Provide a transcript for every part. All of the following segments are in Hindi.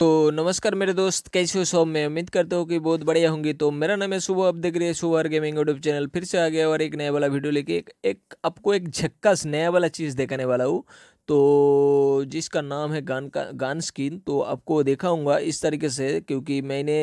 तो नमस्कार मेरे दोस्त कैसे हो सब मैं उम्मीद करता हूँ कि बहुत बढ़िया होंगी तो मेरा नाम है सुबह आप देख रहे हैं सुबह गेमिंग यूट्यूब चैनल फिर से आ गया और एक नया वाला वीडियो लेके एक, एक आपको एक झक्कास नया वाला चीज़ देखने वाला हूँ तो जिसका नाम है गान का गान स्किन तो आपको दिखाऊंगा इस तरीके से क्योंकि मैंने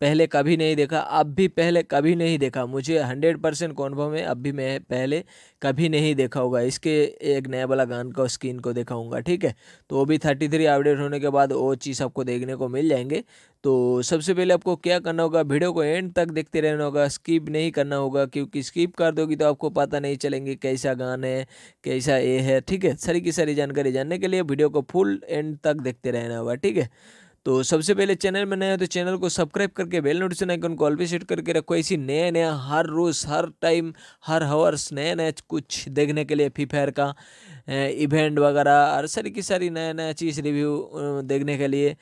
पहले कभी नहीं देखा अब भी पहले कभी नहीं देखा मुझे हंड्रेड परसेंट कॉन्फर्म है अब भी मैं पहले कभी नहीं देखा होगा इसके एक नया वाला गान का स्क्रीन को दिखाऊंगा ठीक है तो वो भी थर्टी थ्री अपडेट होने के बाद वो चीज़ आपको देखने को मिल जाएंगे तो सबसे पहले आपको क्या करना होगा वीडियो को एंड तक देखते रहना होगा स्किप नहीं करना होगा क्योंकि स्किप कर दोगी तो आपको पता नहीं चलेंगे कैसा गान है कैसा ये है ठीक है सारी की सारी जानकारी जानने के लिए वीडियो को फुल एंड तक देखते रहना होगा ठीक है तो सबसे पहले चैनल में नए हो तो चैनल को सब्सक्राइब करके बेल नोटिफिकेशन आइकन को ऑल पे सेट करके रखो ऐसी नया नया हर रोज़ हर टाइम हर हवर्स नया नया कुछ देखने के लिए फ्री फायर का इवेंट वगैरह हर सारी की सारी नया नया चीज़ रिव्यू देखने के लिए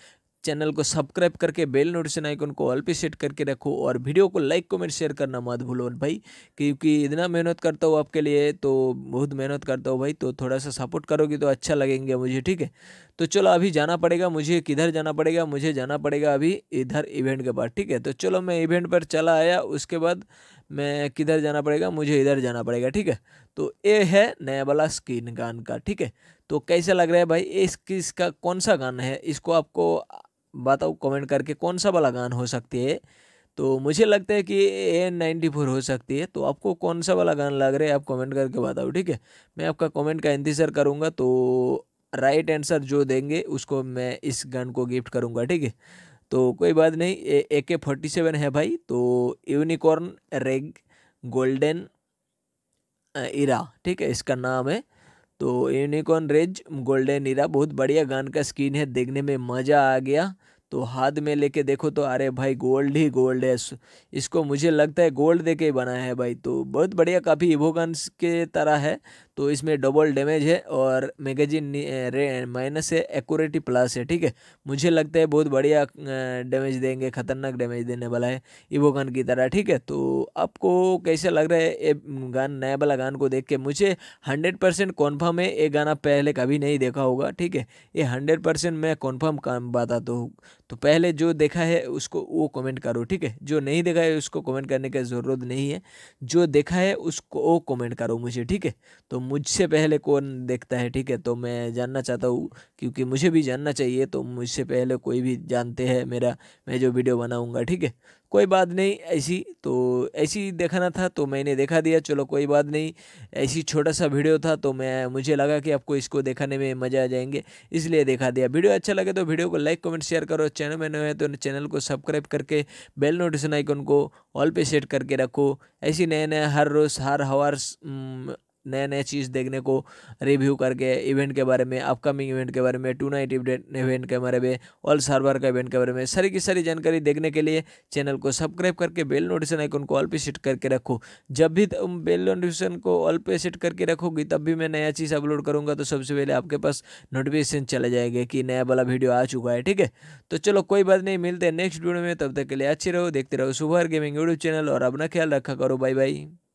चैनल को सब्सक्राइब करके बेल नोटिफिकेशन आइकन को ऑल पे सेट करके रखो और वीडियो को लाइक कमेंट शेयर करना मत भूलो भाई क्योंकि इतना मेहनत करता हूँ आपके लिए तो बहुत मेहनत करता हूँ भाई तो थोड़ा सा सपोर्ट करोगे तो अच्छा लगेंगे मुझे ठीक है तो चलो अभी जाना पड़ेगा मुझे किधर जाना पड़ेगा मुझे जाना पड़ेगा अभी इधर इवेंट के बाद ठीक है तो चलो मैं इवेंट पर चला आया उसके बाद मैं किधर जाना पड़ेगा मुझे इधर जाना पड़ेगा ठीक है तो ये है नया वाला स्किन गान का ठीक है तो कैसा लग रहा है भाई इस किसका कौन सा गाना है इसको आपको बताओ कमेंट करके कौन सा वाला गान हो सकती है तो मुझे लगता है कि ए नाइन्टी फोर हो सकती है तो आपको कौन सा वाला गान लग रहा है आप कमेंट करके बताओ ठीक है मैं आपका कमेंट का इंतज़ार करूँगा तो राइट आंसर जो देंगे उसको मैं इस गान को गिफ्ट करूँगा ठीक है तो कोई बात नहीं ए के फोर्टी सेवन है भाई तो यूनिकॉर्न रेग गोल्डन इरा ठीक है इसका नाम है तो यूनिकॉर्न रेज गोल्डन हीरा बहुत बढ़िया गान का स्किन है देखने में मज़ा आ गया तो हाथ में लेके देखो तो अरे भाई गोल्ड ही गोल्ड है इसको मुझे लगता है गोल्ड दे के बनाया है भाई तो बहुत बढ़िया काफ़ी इवोगन्स के तरह है तो इसमें डबल डैमेज है और मैगजीन माइनस eh, है एक्यूरेटी प्लस है ठीक है मुझे लगता है बहुत बढ़िया डैमेज eh, देंगे खतरनाक डैमेज देने वाला है इवो गन की तरह ठीक है तो आपको कैसे लग रहा है ये mm, गान नया वाला गान को देख के मुझे हंड्रेड परसेंट कॉन्फर्म है ये गाना पहले कभी नहीं देखा होगा ठीक है ये हंड्रेड परसेंट मैं कॉन्फर्म बताता हूँ तो पहले जो देखा है उसको वो कमेंट करो ठीक है जो नहीं देखा है उसको कमेंट करने की ज़रूरत नहीं है जो देखा है उसको वो कॉमेंट करो मुझे ठीक है तो मुझसे पहले कौन देखता है ठीक है तो मैं जानना चाहता हूँ क्योंकि मुझे भी जानना चाहिए तो मुझसे पहले कोई भी जानते हैं मेरा मैं जो वीडियो बनाऊँगा ठीक है कोई बात नहीं ऐसी तो ऐसी देखना था तो मैंने देखा दिया चलो कोई बात नहीं ऐसी छोटा सा वीडियो था तो मैं मुझे लगा कि आपको इसको देखने में मज़ा आ जाएंगे इसलिए देखा दिया वीडियो अच्छा लगे तो वीडियो को लाइक कमेंट शेयर करो चैनल में नए हैं तो चैनल को सब्सक्राइब करके बेल नोटिफिकेशन आइकन को ऑल पे सेट करके रखो ऐसी नए नए हर रोज़ हर हवार नए नए चीज़ देखने को रिव्यू करके इवेंट के बारे में अपकमिंग इवेंट के बारे में टू नाइट इवेंट के बारे में ऑल सर्वर का इवेंट के बारे में सारी की सारी जानकारी देखने के लिए चैनल को सब्सक्राइब करके बेल नोटिफिकेशन आइकन को ऑल पे सेट करके रखो जब भी तुम बेल नोटिफिकेशन को ऑल पे सेट करके रखोगी तब भी मैं नया चीज़ अपलोड करूँगा तो सबसे पहले आपके पास नोटिफिकेशन चला जाएगा कि नया वाला वीडियो आ चुका है ठीक है तो चलो कोई बात नहीं मिलते नेक्स्ट वीडियो में तब तक के लिए अच्छे रहो देखते रहो सुबह गेमिंग यूट्यूब चैनल और अपना ख्याल रखा करो बाय बाय